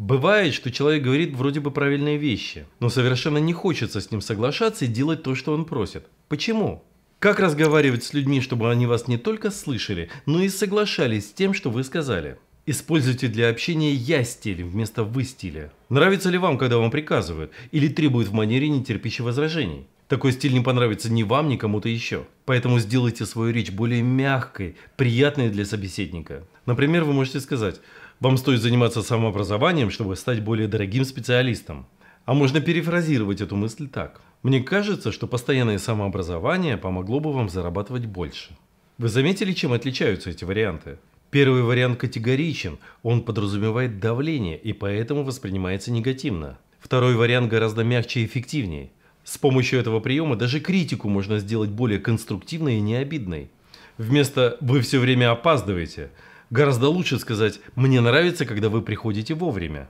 Бывает, что человек говорит вроде бы правильные вещи, но совершенно не хочется с ним соглашаться и делать то, что он просит. Почему? Как разговаривать с людьми, чтобы они вас не только слышали, но и соглашались с тем, что вы сказали? Используйте для общения «я стиль» вместо «вы стиля». Нравится ли вам, когда вам приказывают или требуют в манере нетерпящих возражений? Такой стиль не понравится ни вам, ни кому-то еще. Поэтому сделайте свою речь более мягкой, приятной для собеседника. Например, вы можете сказать вам стоит заниматься самообразованием, чтобы стать более дорогим специалистом. А можно перефразировать эту мысль так. Мне кажется, что постоянное самообразование помогло бы вам зарабатывать больше. Вы заметили, чем отличаются эти варианты? Первый вариант категоричен, он подразумевает давление и поэтому воспринимается негативно. Второй вариант гораздо мягче и эффективнее. С помощью этого приема даже критику можно сделать более конструктивной и необидной. Вместо «вы все время опаздываете» Гораздо лучше сказать «мне нравится, когда вы приходите вовремя».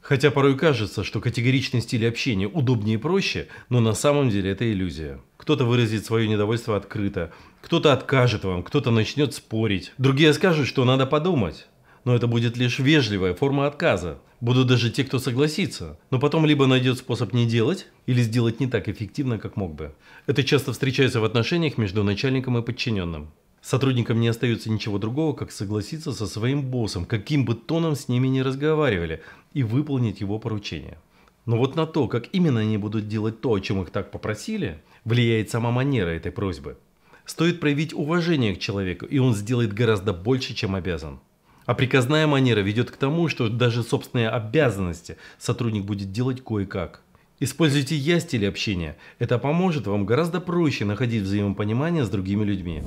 Хотя порой кажется, что категоричный стиль общения удобнее и проще, но на самом деле это иллюзия. Кто-то выразит свое недовольство открыто, кто-то откажет вам, кто-то начнет спорить. Другие скажут, что надо подумать. Но это будет лишь вежливая форма отказа. Будут даже те, кто согласится, но потом либо найдет способ не делать, или сделать не так эффективно, как мог бы. Это часто встречается в отношениях между начальником и подчиненным. Сотрудникам не остается ничего другого, как согласиться со своим боссом, каким бы тоном с ними ни разговаривали, и выполнить его поручение. Но вот на то, как именно они будут делать то, о чем их так попросили, влияет сама манера этой просьбы. Стоит проявить уважение к человеку, и он сделает гораздо больше, чем обязан. А приказная манера ведет к тому, что даже собственные обязанности сотрудник будет делать кое-как. Используйте я стиль общения. Это поможет вам гораздо проще находить взаимопонимание с другими людьми.